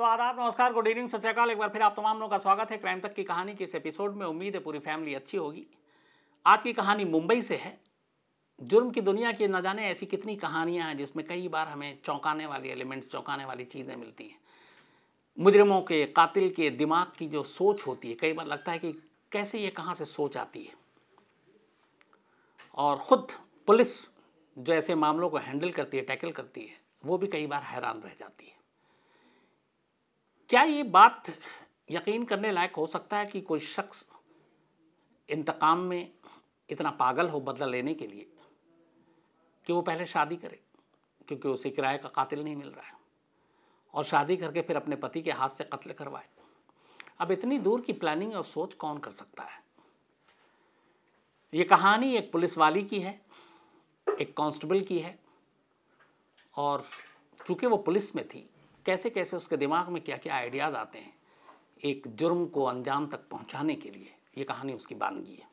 तो आदाब नमस्कार गुड इवनिंग सत एक बार फिर आप तमाम लोगों का स्वागत है क्राइम तक की कहानी के इस एपिसोड में उम्मीद है पूरी फैमिली अच्छी होगी आज की कहानी मुंबई से है जुर्म की दुनिया की न जाने ऐसी कितनी कहानियाँ हैं जिसमें कई बार हमें चौंकाने वाली एलिमेंट्स चौंकाने वाली चीज़ें मिलती हैं मुजरमों के कातिल के दिमाग की जो सोच होती है कई बार लगता है कि कैसे ये कहाँ से सोच आती है और ख़ुद पुलिस जो ऐसे मामलों को हैंडल करती है टैकल करती है वो भी कई बार हैरान रह जाती है क्या ये बात यकीन करने लायक हो सकता है कि कोई शख्स इंतकाम में इतना पागल हो बदला लेने के लिए कि वो पहले शादी करे क्योंकि उसे किराए का कातिल नहीं मिल रहा है और शादी करके फिर अपने पति के हाथ से कत्ल करवाए अब इतनी दूर की प्लानिंग और सोच कौन कर सकता है ये कहानी एक पुलिस वाली की है एक कांस्टेबल की है और चूंकि वो पुलिस में थी कैसे कैसे उसके दिमाग में क्या क्या आइडियाज़ आते हैं एक जुर्म को अंजाम तक पहुंचाने के लिए ये कहानी उसकी बानगी है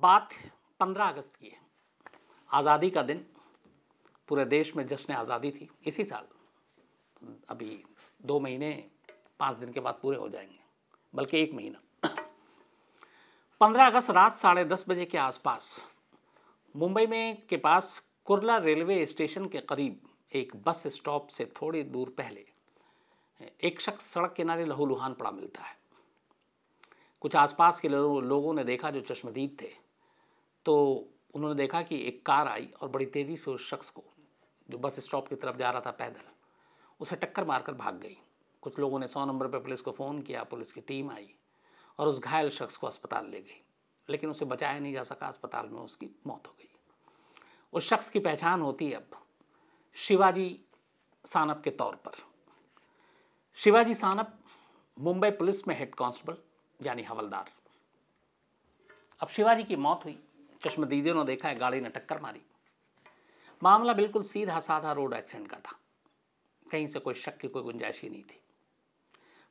बात पंद्रह अगस्त की है आज़ादी का दिन पूरे देश में जश्न आज़ादी थी इसी साल अभी दो महीने पाँच दिन के बाद पूरे हो जाएंगे बल्कि एक महीना पंद्रह अगस्त रात साढ़े दस बजे के आसपास मुंबई में के पास कुरला रेलवे स्टेशन के करीब एक बस स्टॉप से थोड़ी दूर पहले एक शख्स सड़क किनारे लहूलुहान पड़ा मिलता है कुछ आसपास के लोगों ने देखा जो चश्मदीद थे तो उन्होंने देखा कि एक कार आई और बड़ी तेज़ी से उस शख्स को जो बस स्टॉप की तरफ जा रहा था पैदल उसे टक्कर मारकर भाग गई कुछ लोगों ने सौ नंबर पर पुलिस को फ़ोन किया पुलिस की टीम आई और उस घायल शख्स को अस्पताल ले गई लेकिन उसे बचाया नहीं जा सका अस्पताल में उसकी मौत हो गई उस शख्स की पहचान होती है अब शिवाजी सानप के तौर पर शिवाजी सानप मुंबई पुलिस में हेड कांस्टेबल यानी हवलदार अब शिवाजी की मौत हुई चश्मदीदियों ने देखा है गाड़ी ने टक्कर मारी मामला बिल्कुल सीधा साधा रोड एक्सीडेंट का था कहीं से कोई शक की कोई गुंजाइश ही नहीं थी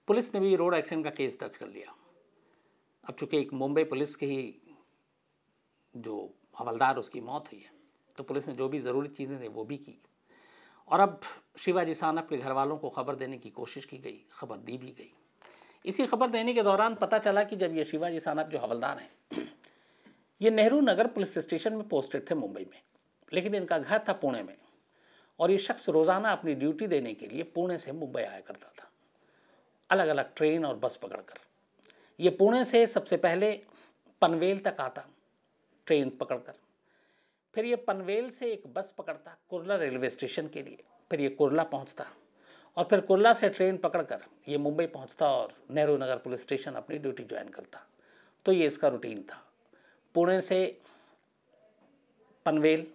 पुलिस ने भी रोड एक्सीडेंट का केस दर्ज कर लिया अब चूंकि एक मुंबई पुलिस के ही जो हवलदार उसकी मौत हुई है तो पुलिस ने जो भी ज़रूरी चीज़ें थी वो भी की और अब शिवाजी सानप के घर वालों को खबर देने की कोशिश की गई खबर दी भी गई इसी खबर देने के दौरान पता चला कि जब ये शिवाजी सानप जो हवलदार हैं ये नेहरू नगर पुलिस स्टेशन में पोस्टेड थे मुंबई में लेकिन इनका घर था पुणे में और ये शख्स रोज़ाना अपनी ड्यूटी देने के लिए पुणे से मुंबई आया करता था अलग अलग ट्रेन और बस पकड़कर ये पुणे से सबसे पहले पनवेल तक आता ट्रेन पकड़कर फिर ये पनवेल से एक बस पकड़ता कुरला रेलवे स्टेशन के लिए फिर ये कुरला पहुंचता और फिर कुरला से ट्रेन पकड़कर ये मुंबई पहुंचता और नेहरू नगर पुलिस स्टेशन अपनी ड्यूटी ज्वाइन करता तो ये इसका रूटीन था पुणे से पनवेल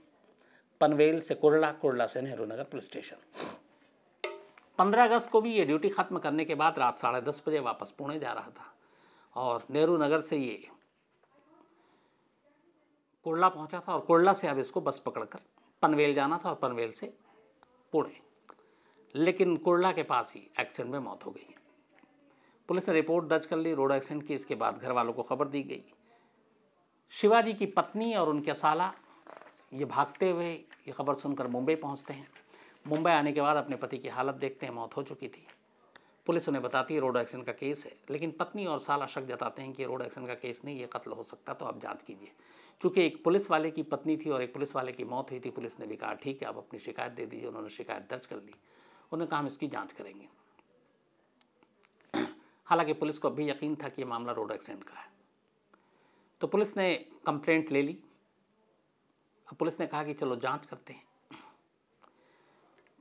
पनवेल से कुरला कुरला से नेहरू नगर पुलिस स्टेशन पंद्रह अगस्त को भी ये ड्यूटी ख़त्म करने के बाद रात साढ़े दस बजे वापस पुणे जा रहा था और नेहरू नगर से ये कोरला पहुंचा था और कोरला से अब इसको बस पकड़कर पनवेल जाना था और पनवेल से पुणे लेकिन कोरला के पास ही एक्सीडेंट में मौत हो गई पुलिस ने रिपोर्ट दर्ज कर ली रोड एक्सीडेंट की इसके बाद घर वालों को खबर दी गई शिवाजी की पत्नी और उनके साला ये भागते हुए ये खबर सुनकर मुंबई पहुंचते हैं मुंबई आने के बाद अपने पति की हालत देखते हैं मौत हो चुकी थी पुलिस उन्हें बताती है रोड एक्सीडेंट का केस है लेकिन पत्नी और साला शक जताते हैं कि रोड एक्सीडेंट का केस नहीं ये कत्ल हो सकता तो आप जाँच कीजिए चूंकि एक पुलिस वाले की पत्नी थी और एक पुलिस वाले की मौत हुई थी पुलिस ने भी कहा ठीक है आप अपनी शिकायत दे दीजिए उन्होंने शिकायत दर्ज कर ली उन्होंने कहा हम इसकी जाँच करेंगे हालांकि पुलिस को अब भी यकीन था कि यह मामला रोड एक्सीडेंट का है तो पुलिस ने कंप्लेंट ले ली अब पुलिस ने कहा कि चलो जांच करते हैं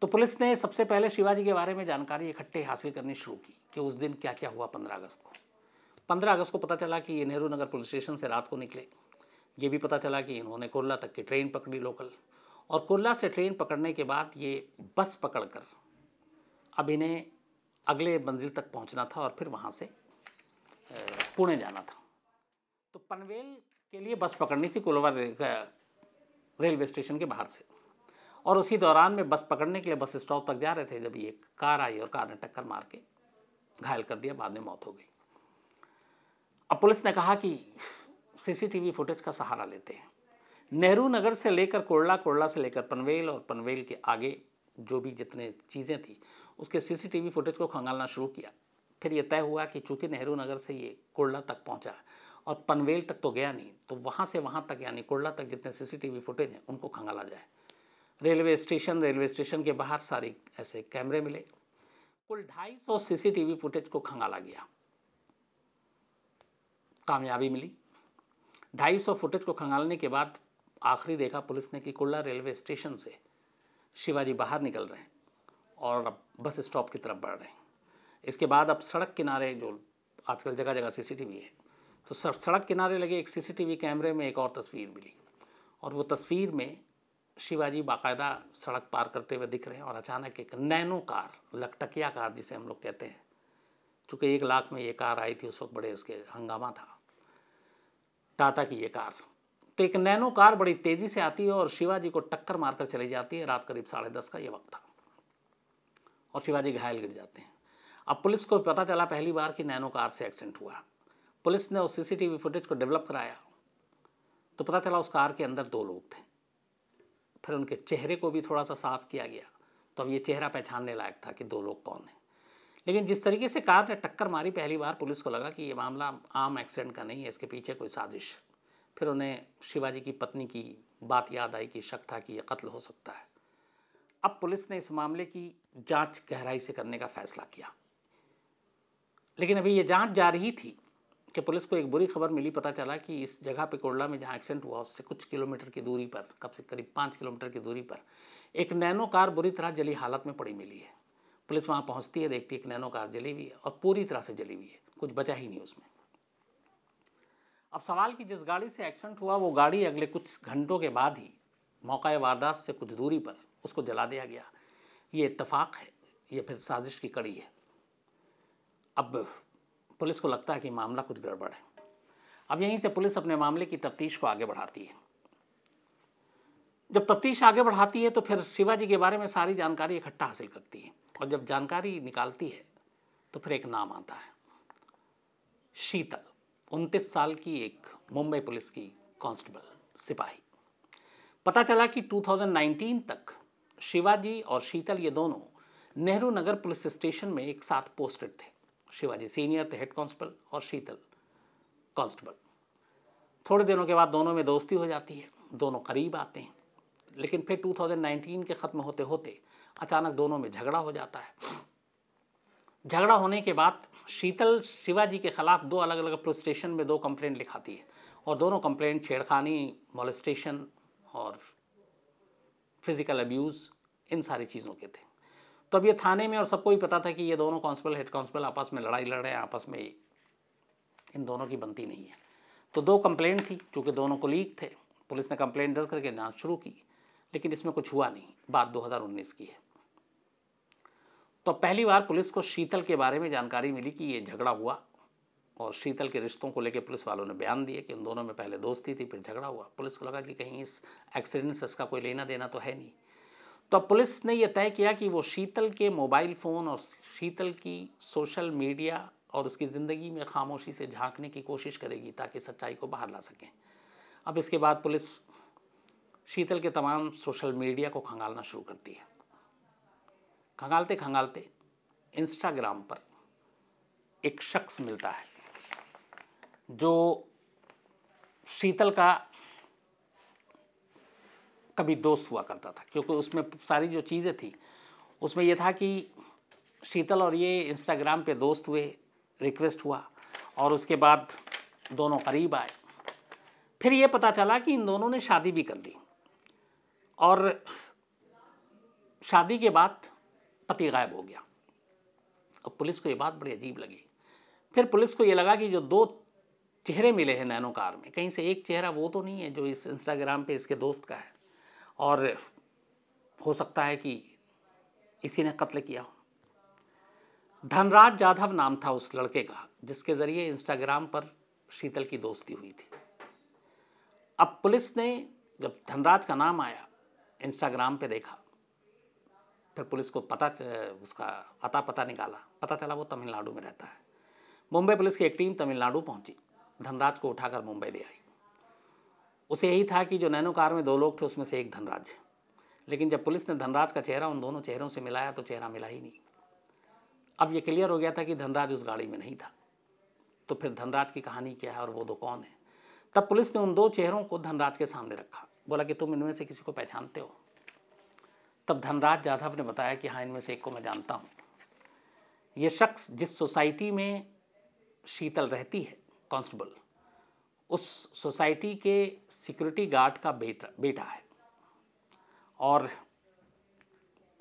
तो पुलिस ने सबसे पहले शिवाजी के बारे में जानकारी इकट्ठे हासिल करनी शुरू की कि उस दिन क्या क्या हुआ पंद्रह अगस्त को पंद्रह अगस्त को पता चला कि ये नेहरू नगर पुलिस स्टेशन से रात को निकले ये भी पता चला कि इन्होंने कोरला तक की ट्रेन पकड़ी लोकल और कोरला से ट्रेन पकड़ने के बाद ये बस पकड़कर अब इन्हें अगले मंजिल तक पहुंचना था और फिर वहाँ से पुणे जाना था तो पनवेल के लिए बस पकड़नी थी कोलवा रेलवे स्टेशन के बाहर से और उसी दौरान में बस पकड़ने के लिए बस स्टॉप तक जा रहे थे जब ये कार आई और कार ने टक्कर मार के घायल कर दिया बाद में मौत हो गई अब पुलिस ने कहा कि सीसीटीवी फुटेज का सहारा लेते हैं नेहरू नगर से लेकर कोरला कोरला से लेकर पनवेल और पनवेल के आगे जो भी जितने चीज़ें थी उसके सीसीटीवी फुटेज को खंगालना शुरू किया फिर यह तय हुआ कि चूंकि नेहरू नगर से ये कोरला तक पहुंचा और पनवेल तक तो गया नहीं तो वहाँ से वहाँ तक यानी कोरला तक जितने सीसीटीवी फुटेज हैं उनको खंगाला जाए रेलवे स्टेशन रेलवे स्टेशन के बाहर सारे ऐसे कैमरे मिले कुल ढाई सौ सीसीटीवी फुटेज को खंगाला गया कामयाबी मिली ढाई सौ फुटेज को खंगालने के बाद आखिरी देखा पुलिस ने कि कुल्ला रेलवे स्टेशन से शिवाजी बाहर निकल रहे हैं और अब बस स्टॉप की तरफ बढ़ रहे हैं इसके बाद अब सड़क किनारे जो आजकल जगह जगह सीसीटीवी है तो सड़क किनारे लगे एक सीसीटीवी कैमरे में एक और तस्वीर मिली और वो तस्वीर में शिवाजी बाकायदा सड़क पार करते हुए दिख रहे हैं और अचानक एक नैनो कार लकटकिया कार जिसे हम लोग कहते हैं चूँकि एक लाख में ये कार आई थी उस वक्त बड़े इसके हंगामा था टाटा की ये कार तो एक नैनो कार बड़ी तेजी से आती है और शिवाजी को टक्कर मारकर चली जाती है रात करीब साढ़े दस का ये वक्त था और शिवाजी घायल गिर जाते हैं अब पुलिस को पता चला पहली बार कि नैनो कार से एक्सीडेंट हुआ पुलिस ने उस सीसीटीवी फुटेज को डेवलप कराया तो पता चला उस कार के अंदर दो लोग थे फिर उनके चेहरे को भी थोड़ा सा साफ किया गया तो अब ये चेहरा पहचानने लायक था कि दो लोग कौन हैं लेकिन जिस तरीके से कार ने टक्कर मारी पहली बार पुलिस को लगा कि ये मामला आम एक्सीडेंट का नहीं है इसके पीछे कोई साजिश फिर उन्हें शिवाजी की पत्नी की बात याद आई कि शक था कि यह कत्ल हो सकता है अब पुलिस ने इस मामले की जांच गहराई से करने का फैसला किया लेकिन अभी ये जांच जा रही थी कि पुलिस को एक बुरी खबर मिली पता चला कि इस जगह पे कोडला में जहाँ एक्सीडेंट हुआ उससे कुछ किलोमीटर की दूरी पर कब से करीब पाँच किलोमीटर की दूरी पर एक नैनो कार बुरी तरह जली हालत में पड़ी मिली है पुलिस वहाँ पहुँचती है देखती है कि नैनो कार जली हुई है और पूरी तरह से जली हुई है कुछ बचा ही नहीं उसमें अब सवाल कि जिस गाड़ी से एक्सीडेंट हुआ वो गाड़ी अगले कुछ घंटों के बाद ही मौका वारदात से कुछ दूरी पर उसको जला दिया गया ये इतफाक़ है ये फिर साजिश की कड़ी है अब पुलिस को लगता है कि मामला कुछ गड़बड़ है अब यहीं से पुलिस अपने मामले की तफ्तीश को आगे बढ़ाती है जब तफ्तीश आगे बढ़ाती है तो फिर शिवाजी के बारे में सारी जानकारी इकट्ठा हासिल करती है और जब जानकारी निकालती है तो फिर एक नाम आता है शीतल उनतीस साल की एक मुंबई पुलिस की कांस्टेबल सिपाही पता चला कि 2019 तक शिवाजी और शीतल ये दोनों नेहरू नगर पुलिस स्टेशन में एक साथ पोस्टेड थे शिवाजी सीनियर थे हेड कांस्टेबल और शीतल कांस्टेबल थोड़े दिनों के बाद दोनों में दोस्ती हो जाती है दोनों करीब आते हैं लेकिन फिर 2019 के ख़त्म होते होते अचानक दोनों में झगड़ा हो जाता है झगड़ा होने के बाद शीतल शिवाजी के खिलाफ दो अलग अलग पुलिस स्टेशन में दो कंप्लेंट लिखाती है और दोनों कंप्लेंट छेड़खानी मोलिस्टेशन और फिज़िकल अब्यूज़ इन सारी चीज़ों के थे तो अब ये थाने में और सबको ही पता था कि ये दोनों कांस्टेबल हेड कांस्टेबल आपस में लड़ाई लड़ रहे हैं आपस में इन दोनों की बनती नहीं है तो दो कंप्लेंट थी चूँकि दोनों को लीक थे पुलिस ने कंप्लेंट दर्ज करके जाँच शुरू की लेकिन इसमें कुछ हुआ नहीं बात 2019 की है तो पहली बार पुलिस को शीतल के बारे में जानकारी मिली कि ये झगड़ा हुआ और शीतल के रिश्तों को लेकर पुलिस वालों ने बयान दिए कि उन दोनों में पहले दोस्ती थी फिर झगड़ा हुआ पुलिस को लगा कि कहीं इस एक्सीडेंट से इसका कोई लेना देना तो है नहीं तो पुलिस ने यह तय किया कि वो शीतल के मोबाइल फ़ोन और शीतल की सोशल मीडिया और उसकी ज़िंदगी में खामोशी से झांकने की कोशिश करेगी ताकि सच्चाई को बाहर ला सकें अब इसके बाद पुलिस शीतल के तमाम सोशल मीडिया को खंगालना शुरू करती है खंगालते खंगालते इंस्टाग्राम पर एक शख्स मिलता है जो शीतल का कभी दोस्त हुआ करता था क्योंकि उसमें सारी जो चीज़ें थी उसमें यह था कि शीतल और ये इंस्टाग्राम पे दोस्त हुए रिक्वेस्ट हुआ और उसके बाद दोनों करीब आए फिर ये पता चला कि इन दोनों ने शादी भी कर ली और शादी के बाद पति गायब हो गया अब पुलिस को ये बात बड़ी अजीब लगी फिर पुलिस को ये लगा कि जो दो चेहरे मिले हैं नैनोकार में कहीं से एक चेहरा वो तो नहीं है जो इस इंस्टाग्राम पे इसके दोस्त का है और हो सकता है कि इसी ने कत्ल किया हो धनराज जाधव नाम था उस लड़के का जिसके ज़रिए इंस्टाग्राम पर शीतल की दोस्ती हुई थी अब पुलिस ने जब धनराज का नाम आया इंस्टाग्राम पे देखा फिर पुलिस को पता उसका अता पता निकाला पता चला वो तमिलनाडु में रहता है मुंबई पुलिस की एक टीम तमिलनाडु पहुंची धनराज को उठाकर मुंबई ले आई उसे यही था कि जो नैनो कार में दो लोग थे उसमें से एक धनराज लेकिन जब पुलिस ने धनराज का चेहरा उन दोनों चेहरों से मिलाया तो चेहरा मिला ही नहीं अब ये क्लियर हो गया था कि धनराज उस गाड़ी में नहीं था तो फिर धनराज की कहानी क्या है और वो दो तो कौन है तब पुलिस ने उन दो चेहरों को धनराज के सामने रखा बोला कि तुम इनमें से किसी को पहचानते हो तब धनराज जाधव ने बताया कि हाँ इनमें से एक को मैं जानता हूँ ये शख्स जिस सोसाइटी में शीतल रहती है कांस्टेबल उस सोसाइटी के सिक्योरिटी गार्ड का बेटा बेटा है और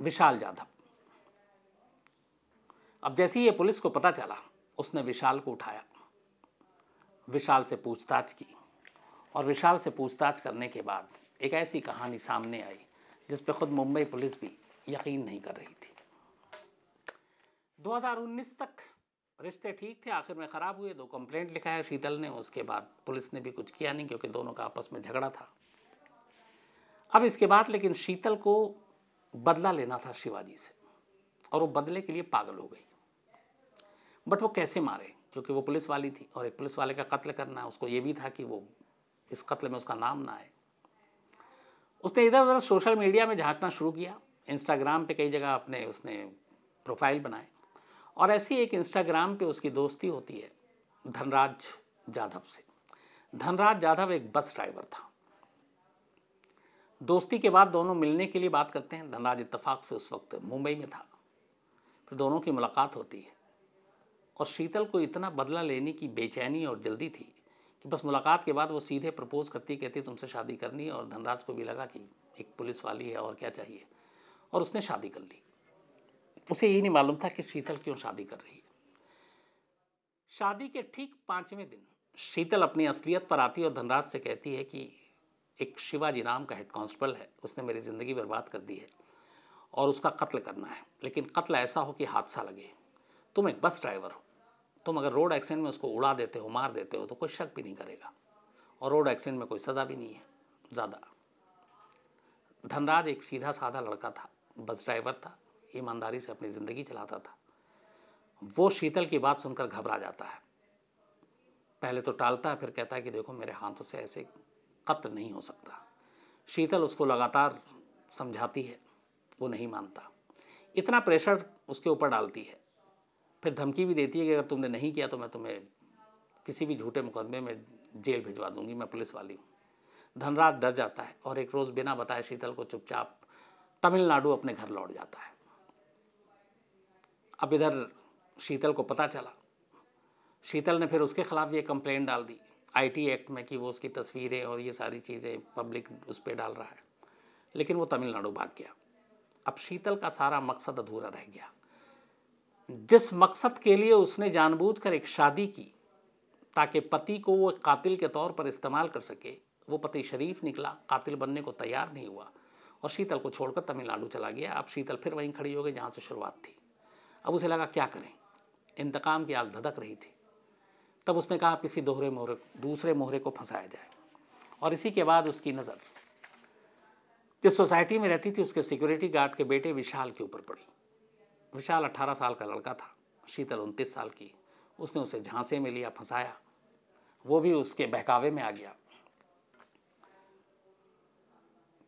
विशाल जाधव अब जैसे ही ये पुलिस को पता चला उसने विशाल को उठाया विशाल से पूछताछ की और विशाल से पूछताछ करने के बाद एक ऐसी कहानी सामने आई जिस पर खुद मुंबई पुलिस भी यकीन नहीं कर रही थी 2019 तक रिश्ते ठीक थे आखिर में ख़राब हुए दो कंप्लेंट लिखा है शीतल ने उसके बाद पुलिस ने भी कुछ किया नहीं क्योंकि दोनों का आपस में झगड़ा था अब इसके बाद लेकिन शीतल को बदला लेना था शिवाजी से और वो बदले के लिए पागल हो गई बट वो कैसे मारे क्योंकि वो पुलिस वाली थी और एक पुलिस वाले का कत्ल करना उसको ये भी था कि वो इस कत्ल में उसका नाम ना आए उसने इधर उधर सोशल मीडिया में झांकना शुरू किया इंस्टाग्राम पे कई जगह अपने उसने प्रोफाइल बनाए और ऐसी एक इंस्टाग्राम पे उसकी दोस्ती होती है धनराज जाधव से धनराज जाधव एक बस ड्राइवर था दोस्ती के बाद दोनों मिलने के लिए बात करते हैं धनराज इतफाक से उस वक्त मुंबई में था फिर दोनों की मुलाकात होती है और शीतल को इतना बदला लेने की बेचैनी और जल्दी थी कि बस मुलाकात के बाद वो सीधे प्रपोज करती कहती तुमसे शादी करनी है और धनराज को भी लगा कि एक पुलिस वाली है और क्या चाहिए और उसने शादी कर ली उसे यही नहीं मालूम था कि शीतल क्यों शादी कर रही है शादी के ठीक पाँचवें दिन शीतल अपनी असलियत पर आती और धनराज से कहती है कि एक शिवाजी नाम का हेड कांस्टेबल है उसने मेरी ज़िंदगी बर्बाद कर दी है और उसका कत्ल करना है लेकिन कत्ल ऐसा हो कि हादसा लगे तुम एक बस ड्राइवर हो तुम अगर रोड एक्सीडेंट में उसको उड़ा देते हो मार देते हो तो कोई शक भी नहीं करेगा और रोड एक्सीडेंट में कोई सज़ा भी नहीं है ज़्यादा धनराज एक सीधा साधा लड़का था बस ड्राइवर था ईमानदारी से अपनी ज़िंदगी चलाता था वो शीतल की बात सुनकर घबरा जाता है पहले तो टालता है फिर कहता है कि देखो मेरे हाथों से ऐसे कत्ल नहीं हो सकता शीतल उसको लगातार समझाती है वो नहीं मानता इतना प्रेशर उसके ऊपर डालती है फिर धमकी भी देती है कि अगर तुमने नहीं किया तो मैं तुम्हें किसी भी झूठे मुकदमे में जेल भिजवा दूंगी मैं पुलिस वाली हूँ धनराज डर जाता है और एक रोज़ बिना बताए शीतल को चुपचाप तमिलनाडु अपने घर लौट जाता है अब इधर शीतल को पता चला शीतल ने फिर उसके ख़िलाफ़ ये कंप्लेंट डाल दी आईटी एक्ट में कि वो उसकी तस्वीरें और ये सारी चीज़ें पब्लिक उस पर डाल रहा है लेकिन वो तमिलनाडु भाग गया अब शीतल का सारा मकसद अधूरा रह गया जिस मकसद के लिए उसने जानबूझकर एक शादी की ताकि पति को वो कातिल के तौर पर इस्तेमाल कर सके वो पति शरीफ निकला कातिल बनने को तैयार नहीं हुआ और शीतल को छोड़कर तमिलनाडु चला गया अब शीतल फिर वहीं खड़ी हो गई जहाँ से शुरुआत थी अब उसे लगा क्या करें इंतकाम की आग धधक रही थी तब उसने कहा किसी दोहरे मोहरे दूसरे मोहरे को फंसाया जाए और इसी के बाद उसकी नज़र जिस सोसाइटी में रहती थी उसके सिक्योरिटी गार्ड के बेटे विशाल के ऊपर पड़ी विशाल अट्ठारह साल का लड़का था शीतल उनतीस साल की उसने उसे झांसे में लिया फंसाया वो भी उसके बहकावे में आ गया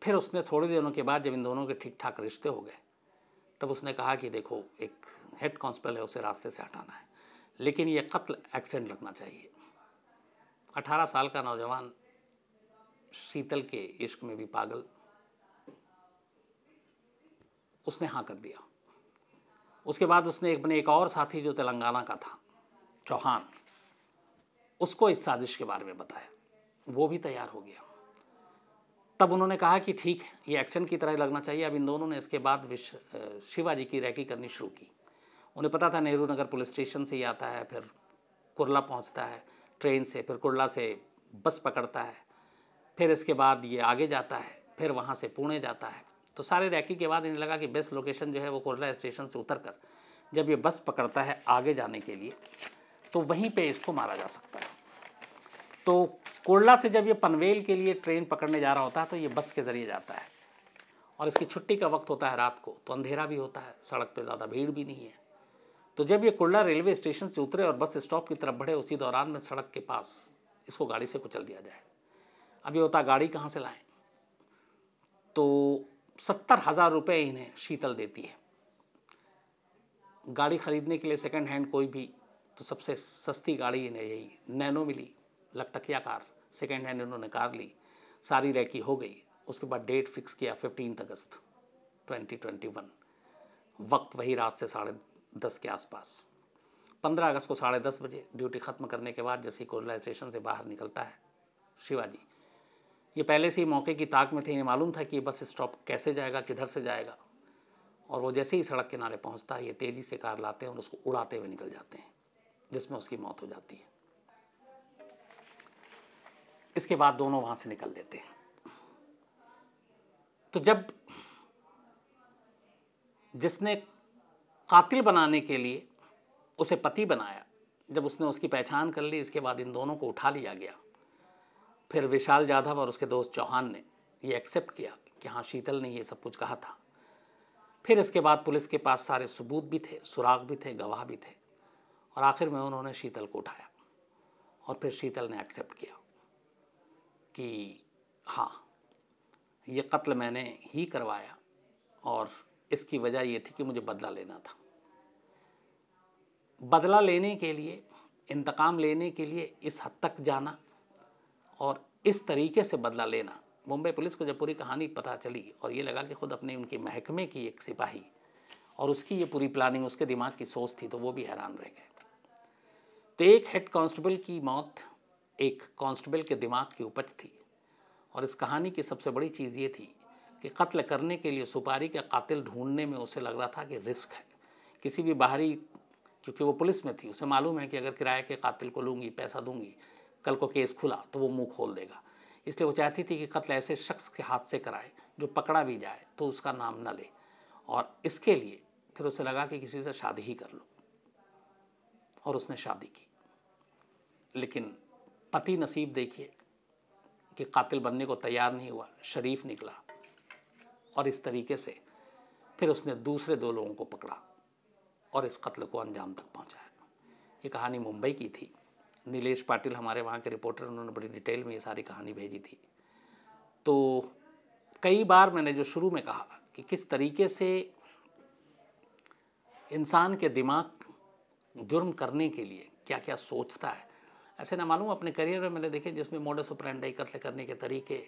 फिर उसने थोड़े दिनों के बाद जब इन दोनों के ठीक ठाक रिश्ते हो गए तब उसने कहा कि देखो एक हेड कांस्टेबल है उसे रास्ते से हटाना है लेकिन ये कत्ल एक्सीडेंट लगना चाहिए अठारह साल का नौजवान शीतल के इश्क में भी पागल उसने हाँ कर दिया उसके बाद उसने एक अपने एक और साथी जो तेलंगाना का था चौहान उसको इस साजिश के बारे में बताया वो भी तैयार हो गया तब उन्होंने कहा कि ठीक है ये एक्शन की तरह लगना चाहिए अब इन दोनों ने इसके बाद विश्व शिवाजी की रैकी करनी शुरू की उन्हें पता था नेहरू नगर पुलिस स्टेशन से ही आता है फिर कुरला पहुंचता है ट्रेन से फिर कुरला से बस पकड़ता है फिर इसके बाद ये आगे जाता है फिर वहाँ से पुणे जाता है तो सारे रैकी के बाद इन्हें लगा कि बेस्ट लोकेशन जो है वो कोरला स्टेशन से उतर कर जब ये बस पकड़ता है आगे जाने के लिए तो वहीं पे इसको मारा जा सकता है तो कोरला से जब ये पनवेल के लिए ट्रेन पकड़ने जा रहा होता है तो ये बस के ज़रिए जाता है और इसकी छुट्टी का वक्त होता है रात को तो अंधेरा भी होता है सड़क पर ज़्यादा भीड़ भी नहीं है तो जब ये कोरला रेलवे स्टेशन से उतरे और बस स्टॉप की तरफ बढ़े उसी दौरान में सड़क के पास इसको गाड़ी से कुचल दिया जाए अभी होता गाड़ी कहाँ से लाएं तो सत्तर हज़ार रुपये इन्हें शीतल देती है गाड़ी खरीदने के लिए सेकंड हैंड कोई भी तो सबसे सस्ती गाड़ी इन्हें यही नैनो मिली लकटकिया कार सेकेंड हैंड इन्होंने कार ली सारी रैकी हो गई उसके बाद डेट फिक्स किया फिफ्टीन अगस्त 2021 वक्त वही रात से साढ़े दस के आसपास पंद्रह अगस्त को साढ़े दस बजे ड्यूटी ख़त्म करने के बाद जैसे कोरला स्टेशन से बाहर निकलता है शिवाजी ये पहले से ही मौके की ताक में थे इन्हें मालूम था कि ये बस स्टॉप कैसे जाएगा किधर से जाएगा और वो जैसे ही सड़क किनारे पहुंचता है ये तेज़ी से कार लाते हैं और उसको उड़ाते हुए निकल जाते हैं जिसमें उसकी मौत हो जाती है इसके बाद दोनों वहाँ से निकल लेते हैं तो जब जिसने कातिल बनाने के लिए उसे पति बनाया जब उसने उसकी पहचान कर ली इसके बाद इन दोनों को उठा लिया गया फिर विशाल जाधव और उसके दोस्त चौहान ने ये एक्सेप्ट किया कि हाँ शीतल ने ये सब कुछ कहा था फिर इसके बाद पुलिस के पास सारे सबूत भी थे सुराग भी थे गवाह भी थे और आखिर में उन्होंने शीतल को उठाया और फिर शीतल ने एक्सेप्ट किया कि हाँ ये कत्ल मैंने ही करवाया और इसकी वजह ये थी कि मुझे बदला लेना था बदला लेने के लिए इंतकाम लेने के लिए इस हद तक जाना और इस तरीके से बदला लेना मुंबई पुलिस को जब पूरी कहानी पता चली और ये लगा कि खुद अपने उनके महकमे की एक सिपाही और उसकी ये पूरी प्लानिंग उसके दिमाग की सोच थी तो वो भी हैरान रह गए तो एक हेड कांस्टेबल की मौत एक कांस्टेबल के दिमाग की उपज थी और इस कहानी की सबसे बड़ी चीज़ ये थी कि कत्ल करने के लिए सुपारी का कातिल ढूंढने में उसे लग रहा था कि रिस्क है किसी भी बाहरी क्योंकि वो पुलिस में थी उसे मालूम है कि अगर किराए के कातिल को लूँगी पैसा दूंगी कल को केस खुला तो वो मुंह खोल देगा इसलिए वो चाहती थी कि कत्ल ऐसे शख्स के हाथ से कराए जो पकड़ा भी जाए तो उसका नाम न ले और इसके लिए फिर उसे लगा कि किसी से शादी ही कर लो और उसने शादी की लेकिन पति नसीब देखिए कि कातिल बनने को तैयार नहीं हुआ शरीफ निकला और इस तरीके से फिर उसने दूसरे दो लोगों को पकड़ा और इस कत्ल को अंजाम तक पहुंचाया ये कहानी मुंबई की थी नीलेश पाटिल हमारे वहाँ के रिपोर्टर उन्होंने बड़ी डिटेल में ये सारी कहानी भेजी थी तो कई बार मैंने जो शुरू में कहा कि किस तरीके से इंसान के दिमाग जुर्म करने के लिए क्या क्या सोचता है ऐसे ना मालूम अपने करियर में मैंने देखे जिसमें मॉडल सुप्रेंडाई कत्ल करने के तरीके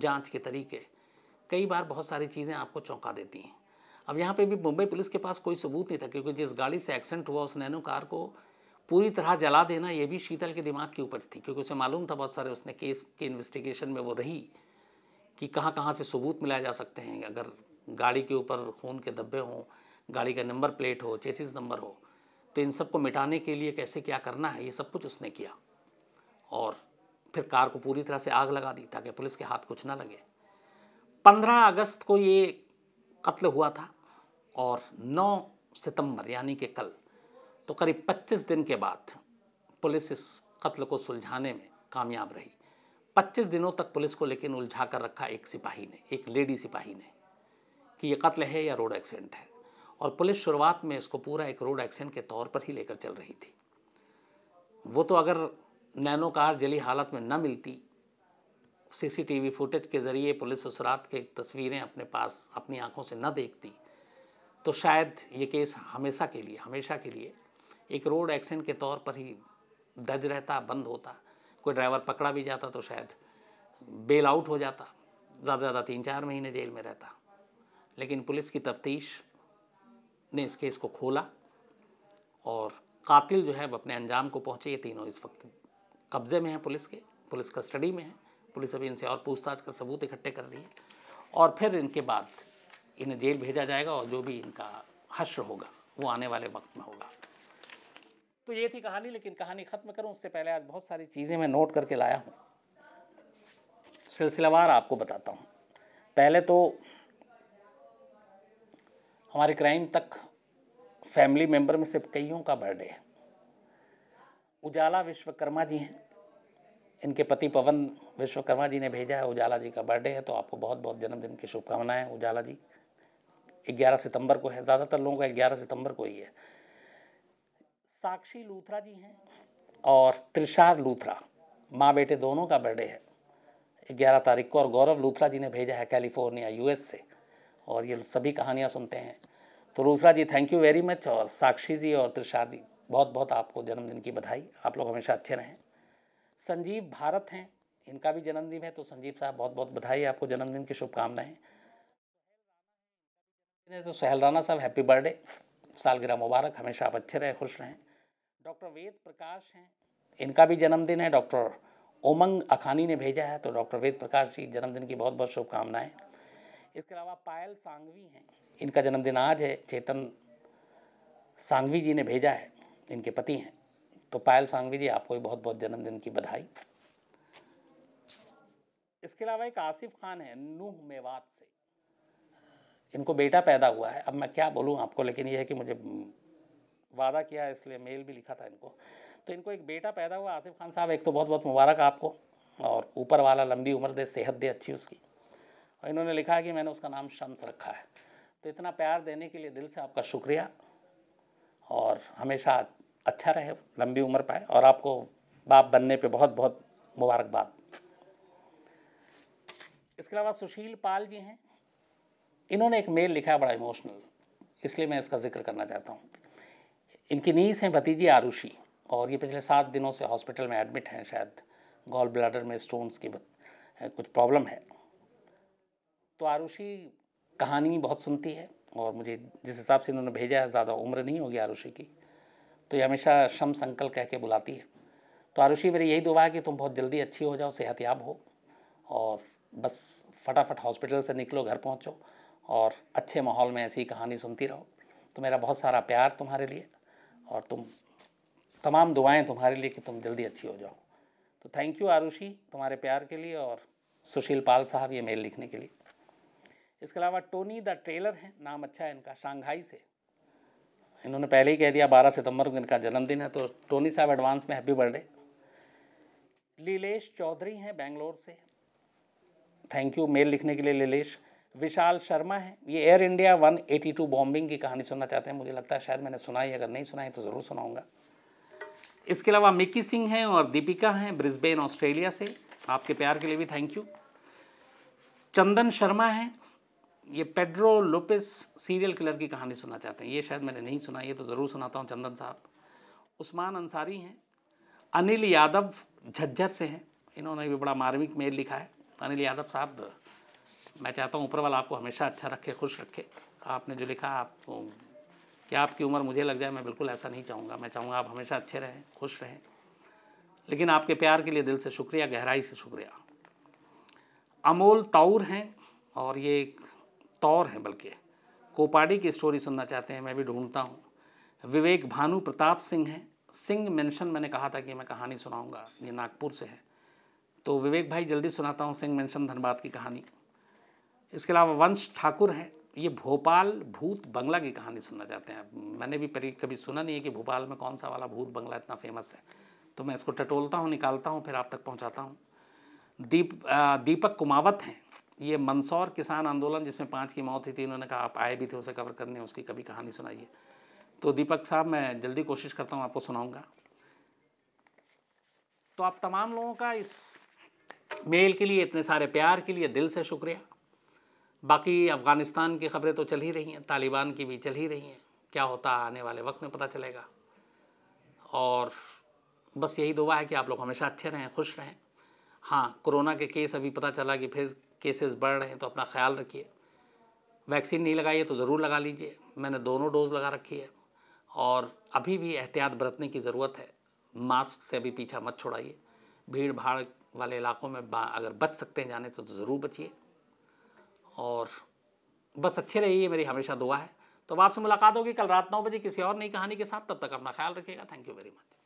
जांच के तरीके कई बार बहुत सारी चीज़ें आपको चौंका देती हैं अब यहाँ पे भी मुंबई पुलिस के पास कोई सबूत नहीं था क्योंकि जिस गाड़ी से एक्सीडेंट हुआ उस नैनो कार को पूरी तरह जला देना ये भी शीतल के दिमाग के ऊपर थी क्योंकि उसे मालूम था बहुत सारे उसने केस के इन्वेस्टिगेशन में वो रही कि कहाँ कहाँ से सबूत मिलाए जा सकते हैं अगर गाड़ी के ऊपर खून के धब्बे हों गाड़ी का नंबर प्लेट हो चेसिस नंबर हो तो इन सब को मिटाने के लिए कैसे क्या करना है ये सब कुछ उसने किया और फिर कार को पूरी तरह से आग लगा दी ताकि पुलिस के हाथ कुछ ना लगे पंद्रह अगस्त को ये कत्ल हुआ था और नौ सितंबर यानी कि कल तो करीब 25 दिन के बाद पुलिस इस कत्ल को सुलझाने में कामयाब रही 25 दिनों तक पुलिस को लेकिन उलझा कर रखा एक सिपाही ने एक लेडी सिपाही ने कि ये कत्ल है या रोड एक्सीडेंट है और पुलिस शुरुआत में इसको पूरा एक रोड एक्सीडेंट के तौर पर ही लेकर चल रही थी वो तो अगर नैनो कार जली हालत में न मिलती सीसीटीवी फुटेज के ज़रिए पुलिस ससुरात के तस्वीरें अपने पास अपनी आंखों से न देखती तो शायद ये केस हमेशा के लिए हमेशा के लिए एक रोड एक्सीडेंट के तौर पर ही दर्ज रहता बंद होता कोई ड्राइवर पकड़ा भी जाता तो शायद बेल आउट हो जाता ज़्यादा से ज़्यादा तीन चार महीने जेल में रहता लेकिन पुलिस की तफ्तीश ने इस केस को खोला और कातिल जो है वह अपने अंजाम को पहुँचे ये तीनों इस वक्त कब्ज़े में हैं पुलिस के पुलिस कस्टडी में है पुलिस अभी इनसे और पूछताछ का सबूत इकट्ठे कर रही है और फिर इनके बाद इन्हें जेल भेजा जाएगा और जो भी इनका हश्र होगा वो आने वाले वक्त में होगा तो ये थी कहानी लेकिन कहानी ख़त्म करूं उससे पहले आज बहुत सारी चीज़ें मैं नोट करके लाया हूं सिलसिलावार आपको बताता हूं पहले तो हमारे क्राइम तक फैमिली मेंबर में से कईयों का बर्थडे है उजाला विश्वकर्मा जी हैं इनके पति पवन विश्वकर्मा जी ने भेजा है उजाला जी का बर्थडे है तो आपको बहुत बहुत जन्मदिन की शुभकामनाएं उजाला जी 11 सितंबर को है ज़्यादातर लोगों का 11 सितंबर को ही है साक्षी लूथरा जी हैं और त्रिशार लूथरा माँ बेटे दोनों का बर्थडे है ग्यारह तारीख को और गौरव लूथरा जी ने भेजा है कैलिफोर्निया यूएस से और ये सभी कहानियाँ सुनते हैं तो Luthra ji thank you very much और साक्षी जी और त्रिशार जी बहुत बहुत आपको जन्मदिन की बधाई आप लोग हमेशा अच्छे रहें संजीव भारत हैं इनका भी जन्मदिन है तो संजीव साहब बहुत बहुत बधाई आपको जन्मदिन की शुभकामनाएँ तो सहल राना साहब हैप्पी बर्थडे सालगिरह मुबारक हमेशा आप अच्छे रहें खुश रहें डॉक्टर वेद प्रकाश हैं इनका भी जन्मदिन है डॉक्टर ओमंग अखानी ने भेजा है तो डॉक्टर वेद प्रकाश जी जन्मदिन की बहुत बहुत शुभकामनाएं इसके अलावा पायल सांगवी हैं इनका जन्मदिन आज है चेतन सांगवी जी ने भेजा है इनके पति हैं तो पायल सांगवी जी आपको भी बहुत बहुत जन्मदिन की बधाई इसके अलावा एक आसिफ खान है नूह मेवात से इनको बेटा पैदा हुआ है अब मैं क्या बोलूँ आपको लेकिन यह है कि मुझे वादा किया है इसलिए मेल भी लिखा था इनको तो इनको एक बेटा पैदा हुआ आसिफ खान साहब एक तो बहुत बहुत मुबारक आपको और ऊपर वाला लंबी उम्र दे सेहत दे अच्छी उसकी और इन्होंने लिखा है कि मैंने उसका नाम शम्स रखा है तो इतना प्यार देने के लिए दिल से आपका शुक्रिया और हमेशा अच्छा रहे लंबी उम्र पाए और आपको बाप बनने पे बहुत बहुत मुबारकबाद इसके अलावा सुशील पाल जी हैं इन्होंने एक मेल लिखा है बड़ा इमोशनल इसलिए मैं इसका जिक्र करना चाहता हूँ इनकी नीस हैं भतीजी आरुषि और ये पिछले सात दिनों से हॉस्पिटल में एडमिट हैं शायद गॉल ब्लडर में स्टोन्स की कुछ प्रॉब्लम है तो आरुषि कहानी बहुत सुनती है और मुझे जिस हिसाब से इन्होंने भेजा है ज़्यादा उम्र नहीं होगी आरुषि की तो ये हमेशा शम संकल कह के बुलाती है तो आरुषि मेरी यही दुआ है कि तुम बहुत जल्दी अच्छी हो जाओ सेहतयाब हो और बस फटाफट हॉस्पिटल से निकलो घर पहुँचो और अच्छे माहौल में ऐसी कहानी सुनती रहो तो मेरा बहुत सारा प्यार तुम्हारे लिए और तुम तमाम दुआएं तुम्हारे लिए कि तुम जल्दी अच्छी हो जाओ तो थैंक यू आरुषि तुम्हारे प्यार के लिए और सुशील पाल साहब ये मेल लिखने के लिए इसके अलावा टोनी द ट्रेलर हैं नाम अच्छा है इनका शांघाई से इन्होंने पहले ही कह दिया बारह सितंबर को इनका जन्मदिन है तो टोनी साहब एडवांस में हैप्पी बर्थडे लीलेश चौधरी हैं बेंगलोर से थैंक यू मेल लिखने के लिए लीलेश विशाल शर्मा है ये एयर इंडिया 182 बॉम्बिंग की कहानी सुनना चाहते हैं मुझे लगता है शायद मैंने सुना ही अगर नहीं सुना है तो ज़रूर सुनाऊंगा इसके अलावा मिक्की सिंह हैं और दीपिका हैं ब्रिस्बेन ऑस्ट्रेलिया से आपके प्यार के लिए भी थैंक यू चंदन शर्मा हैं ये पेड्रो लोपेस सीरियल किलर की कहानी सुनना चाहते हैं ये शायद मैंने नहीं सुना ये तो ज़रूर सुनाता हूँ चंदन साहब उस्मान अंसारी हैं अनिल यादव झज्जर से हैं इन्होंने भी बड़ा मार्मिक मेल लिखा है अनिल यादव साहब मैं चाहता हूँ ऊपर वाला आपको हमेशा अच्छा रखे खुश रखे आपने जो लिखा आप कि आपकी उम्र मुझे लग जाए मैं बिल्कुल ऐसा नहीं चाहूँगा मैं चाहूँगा आप हमेशा अच्छे रहें खुश रहें लेकिन आपके प्यार के लिए दिल से शुक्रिया गहराई से शुक्रिया अमोल ताऊर हैं और ये एक तौर हैं बल्कि कोपाड़ी की स्टोरी सुनना चाहते हैं मैं भी ढूंढता हूँ विवेक भानु प्रताप सिंह हैं सिंह मेंशन मैंने कहा था कि मैं कहानी सुनाऊंगा ये नागपुर से है तो विवेक भाई जल्दी सुनाता हूँ सिंह मेंशन धनबाद की कहानी इसके अलावा वंश ठाकुर हैं ये भोपाल भूत बंगला की कहानी सुनना चाहते हैं मैंने भी परी कभी सुना नहीं है कि भोपाल में कौन सा वाला भूत बंगला इतना फेमस है तो मैं इसको टटोलता हूँ निकालता हूँ फिर आप तक पहुँचाता हूँ दीप आ, दीपक कुमावत हैं ये मंदसौर किसान आंदोलन जिसमें पाँच की मौत हुई थी इन्होंने कहा आप आए भी थे उसे कवर करने उसकी कभी कहानी सुनाइए तो दीपक साहब मैं जल्दी कोशिश करता हूँ आपको सुनाऊँगा तो आप तमाम लोगों का इस मेल के लिए इतने सारे प्यार के लिए दिल से शुक्रिया बाकी अफ़गानिस्तान की खबरें तो चल ही रही हैं तालिबान की भी चल ही रही हैं क्या होता आने वाले वक्त में पता चलेगा और बस यही दुआ है कि आप लोग हमेशा अच्छे रहें खुश रहें हाँ कोरोना के केस अभी पता चला कि फिर केसेस बढ़ रहे हैं तो अपना ख्याल रखिए वैक्सीन नहीं लगाइए तो ज़रूर लगा लीजिए मैंने दोनों डोज लगा रखी है और अभी भी एहतियात बरतने की ज़रूरत है मास्क से अभी पीछा मत छोड़ाइए भीड़ भाड़ वाले इलाकों में अगर बच सकते हैं जाने से तो ज़रूर बचिए और बस अच्छे रहिए मेरी हमेशा दुआ है तो अब आपसे मुलाकात होगी कल रात नौ बजे किसी और नई कहानी के साथ तब तक अपना ख्याल रखिएगा थैंक यू वेरी मच